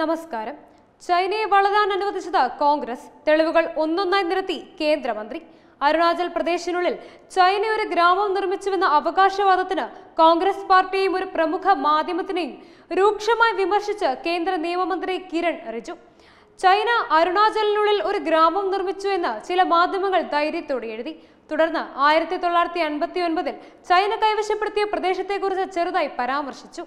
നമസ്കാരം ചൈനയെ വളരാൻ അനുവദിച്ചത് കോൺഗ്രസ് തെളിവുകൾ ഒന്നൊന്നായി നിരത്തി കേന്ദ്രമന്ത്രി അരുണാചൽ പ്രദേശിനുള്ളിൽ ചൈന ഒരു ഗ്രാമം നിർമ്മിച്ചുവെന്ന അവകാശവാദത്തിന് കോൺഗ്രസ് പാർട്ടിയെയും ഒരു പ്രമുഖ മാധ്യമത്തിനെയും രൂക്ഷമായി വിമർശിച്ച് കേന്ദ്ര നിയമമന്ത്രി കിരൺ റിജു ചൈന അരുണാചലിനുള്ളിൽ ഒരു ഗ്രാമം നിർമ്മിച്ചു എന്ന് ചില മാധ്യമങ്ങൾ ധൈര്യത്തോടെ എഴുതി തുടർന്ന് ആയിരത്തി തൊള്ളായിരത്തി അൻപത്തി ഒൻപതിൽ ചൈന കൈവശപ്പെടുത്തിയ പ്രദേശത്തെക്കുറിച്ച് ചെറുതായി പരാമർശിച്ചു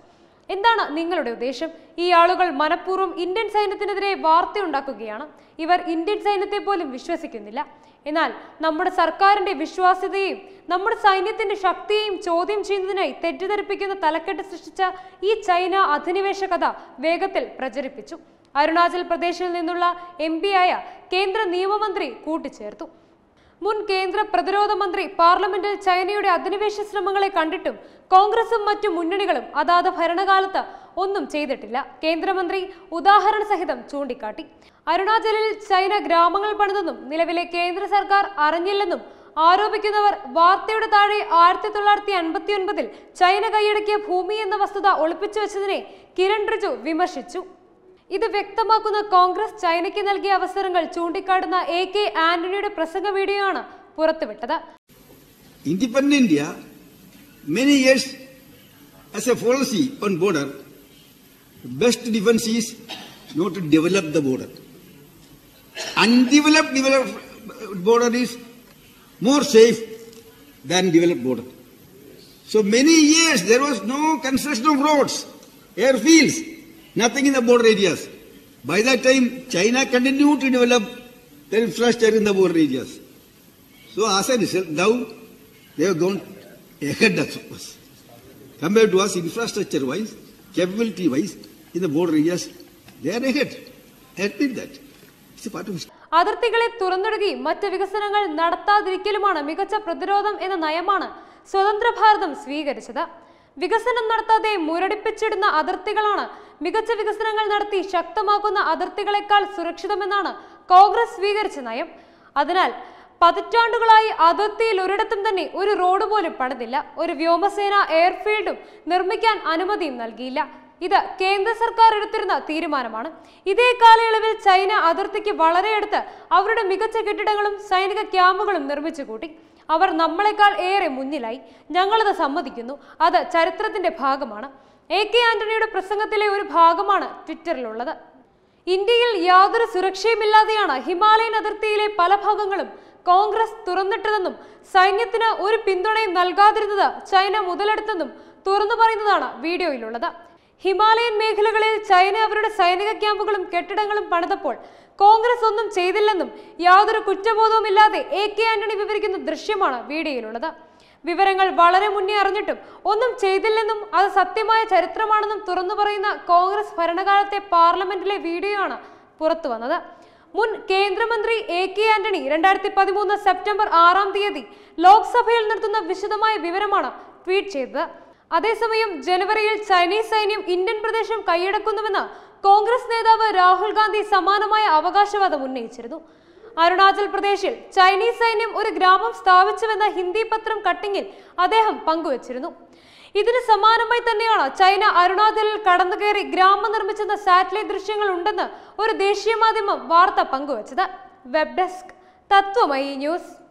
എന്താണ് നിങ്ങളുടെ ഉദ്ദേശം ഈ ആളുകൾ മനഃപൂർവ്വം ഇന്ത്യൻ സൈന്യത്തിനെതിരെ വാർത്തയുണ്ടാക്കുകയാണ് ഇവർ ഇന്ത്യൻ സൈന്യത്തെ പോലും വിശ്വസിക്കുന്നില്ല എന്നാൽ നമ്മുടെ സർക്കാരിന്റെ വിശ്വാസ്യതയും നമ്മുടെ സൈന്യത്തിന്റെ ശക്തിയെയും ചോദ്യം ചെയ്യുന്നതിനായി തെറ്റിദ്ധരിപ്പിക്കുന്ന തലക്കെട്ട് സൃഷ്ടിച്ച ഈ ചൈന അധിനിവേശ കഥ വേഗത്തിൽ പ്രചരിപ്പിച്ചു അരുണാചൽ പ്രദേശിൽ നിന്നുള്ള എം ആയ കേന്ദ്ര നിയമമന്ത്രി കൂട്ടിച്ചേർത്തു മുൻ കേന്ദ്ര പ്രതിരോധ മന്ത്രി പാർലമെന്റിൽ ചൈനയുടെ അധിനിവേശ ശ്രമങ്ങളെ കണ്ടിട്ടും കോൺഗ്രസും മറ്റു മുന്നണികളും അതാത് ഭരണകാലത്ത് ഒന്നും ചെയ്തിട്ടില്ല കേന്ദ്രമന്ത്രി ഉദാഹരണ സഹിതം ചൂണ്ടിക്കാട്ടി അരുണാചലിൽ ചൈന ഗ്രാമങ്ങൾ പണിതെന്നും നിലവിലെ കേന്ദ്ര സർക്കാർ അറിഞ്ഞില്ലെന്നും ആരോപിക്കുന്നവർ വാർത്തയുടെ താഴെ ആയിരത്തി തൊള്ളായിരത്തി അൻപത്തി ഒൻപതിൽ ചൈന കൈയടക്കിയ ഭൂമി എന്ന വസ്തുത ഒളിപ്പിച്ചു വെച്ചതിനെ കിരൺ റിജു വിമർശിച്ചു ഇത് വ്യക്തമാക്കുന്ന കോൺഗ്രസ് ചൈനയ്ക്ക് നൽകിയ അവസരങ്ങൾ ചൂണ്ടിക്കാട്ടുന്ന എ കെ ആന്റണിയുടെ പ്രസംഗ വീഡിയോ ആണ് പുറത്തുവിട്ടത് independent India many years a policy on border border is more safe than developed border. So many years there was no nothing in the border areas. By that time, China continued to develop their infrastructure in the border areas. So as a result, now they have gone ahead of us. Compared to us, infrastructure-wise, capability-wise, in the border areas, they are ahead. I admit that. It's a part of history. അതിർത്തികളെ തുറന്നിടുകയും മറ്റ് വികസനങ്ങൾ നടത്താതിരിക്കലുമാണ് മികച്ച പ്രതിരോധം എന്ന നയമാണ് സ്വതന്ത്ര ഭാരതം സ്വീകരിച്ചത് വികസനം നടത്താതെ മുരടിപ്പിച്ചിടുന്ന അതിർത്തികളാണ് മികച്ച വികസനങ്ങൾ നടത്തി ശക്തമാക്കുന്ന അതിർത്തികളെക്കാൾ സുരക്ഷിതമെന്നാണ് കോൺഗ്രസ് സ്വീകരിച്ച നയം അതിനാൽ പതിറ്റാണ്ടുകളായി അതിർത്തിയിൽ ഒരിടത്തും തന്നെ ഒരു റോഡ് പോലും പണിതില്ല ഒരു വ്യോമസേന എയർഫീൽഡും നിർമ്മിക്കാൻ അനുമതിയും നൽകിയില്ല ഇത് കേന്ദ്ര സർക്കാർ എടുത്തിരുന്ന തീരുമാനമാണ് ഇതേ കാലയളവിൽ ചൈന അതിർത്തിക്ക് വളരെ അടുത്ത് അവരുടെ മികച്ച കെട്ടിടങ്ങളും സൈനിക ക്യാമ്പുകളും നിർമ്മിച്ചു കൂട്ടി അവർ നമ്മളെക്കാൾ ഏറെ മുന്നിലായി ഞങ്ങളത് സമ്മതിക്കുന്നു അത് ചരിത്രത്തിന്റെ ഭാഗമാണ് എ കെ ആന്റണിയുടെ പ്രസംഗത്തിലെ ഒരു ഭാഗമാണ് ട്വിറ്ററിലുള്ളത് ഇന്ത്യയിൽ യാതൊരു സുരക്ഷയുമില്ലാതെയാണ് ഹിമാലയൻ അതിർത്തിയിലെ പല ഭാഗങ്ങളും കോൺഗ്രസ് തുറന്നിട്ടതെന്നും സൈന്യത്തിന് ഒരു പിന്തുണയും നൽകാതിരുന്നത് ചൈന മുതലെടുത്തെന്നും തുറന്നു പറയുന്നതാണ് വീഡിയോയിലുള്ളത് ഹിമാലയൻ മേഖലകളിൽ ചൈന അവരുടെ സൈനിക ക്യാമ്പുകളും കെട്ടിടങ്ങളും പണിതപ്പോൾ കോൺഗ്രസ് ഒന്നും ചെയ്തില്ലെന്നും യാതൊരു കുറ്റബോധവുമില്ലാതെ എ കെ ആന്റണി വിവരിക്കുന്ന ദൃശ്യമാണ് വീഡിയോയിലുള്ളത് വിവരങ്ങൾ വളരെ മുന്നേ അറിഞ്ഞിട്ടും ഒന്നും ചെയ്തില്ലെന്നും അത് സത്യമായ ചരിത്രമാണെന്നും തുറന്നു പറയുന്ന കോൺഗ്രസ് ഭരണകാലത്തെ പാർലമെന്റിലെ വീഡിയോ ആണ് പുറത്തു വന്നത് മുൻ കേന്ദ്രമന്ത്രി എ കെ ആന്റണി രണ്ടായിരത്തി പതിമൂന്ന് സെപ്റ്റംബർ ആറാം തീയതി ലോക്സഭയിൽ നിർത്തുന്ന വിശദമായ വിവരമാണ് ട്വീറ്റ് ചെയ്തത് അതേസമയം ജനുവരിയിൽ ചൈനീസ് സൈന്യം ഇന്ത്യൻ പ്രദേശം കൈയടക്കുന്നുവെന്ന് കോൺഗ്രസ് നേതാവ് രാഹുൽ ഗാന്ധി സമാനമായ അവകാശവാദം ഉന്നയിച്ചിരുന്നു അരുണാചൽ പ്രദേശിൽ ചൈനീസ് സൈന്യം ഒരു ഗ്രാമം സ്ഥാപിച്ചുവെന്ന ഹിന്ദി പത്രം കട്ടിങ്ങിൽ അദ്ദേഹം പങ്കുവച്ചിരുന്നു ഇതിന് സമാനമായി തന്നെയാണ് ചൈന അരുണാചലിൽ കടന്നുകയറി ഗ്രാമം നിർമ്മിച്ചെന്ന സാറ്റലൈറ്റ് ദൃശ്യങ്ങൾ ഉണ്ടെന്ന് ഒരു ദേശീയ മാധ്യമം വാർത്ത പങ്കുവച്ചത് വെബ് ഡെസ്ക് തത്വമയി ന്യൂസ്